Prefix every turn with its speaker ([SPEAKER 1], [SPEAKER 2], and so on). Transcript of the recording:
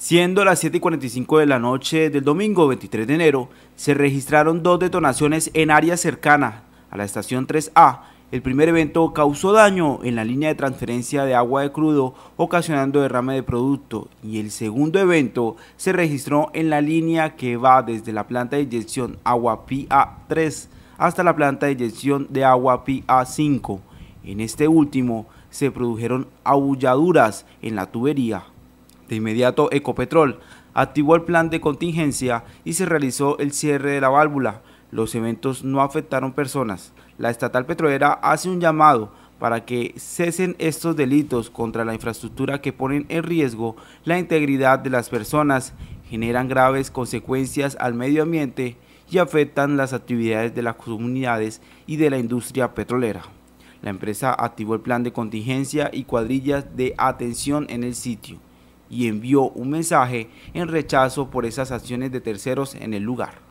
[SPEAKER 1] Siendo las 7 45 de la noche del domingo 23 de enero, se registraron dos detonaciones en área cercana a la estación 3A. El primer evento causó daño en la línea de transferencia de agua de crudo, ocasionando derrame de producto, y el segundo evento se registró en la línea que va desde la planta de inyección agua PA3 hasta la planta de inyección de agua PA5. En este último se produjeron abulladuras en la tubería. De inmediato, Ecopetrol activó el plan de contingencia y se realizó el cierre de la válvula. Los eventos no afectaron personas. La estatal petrolera hace un llamado para que cesen estos delitos contra la infraestructura que ponen en riesgo la integridad de las personas, generan graves consecuencias al medio ambiente y afectan las actividades de las comunidades y de la industria petrolera. La empresa activó el plan de contingencia y cuadrillas de atención en el sitio y envió un mensaje en rechazo por esas acciones de terceros en el lugar.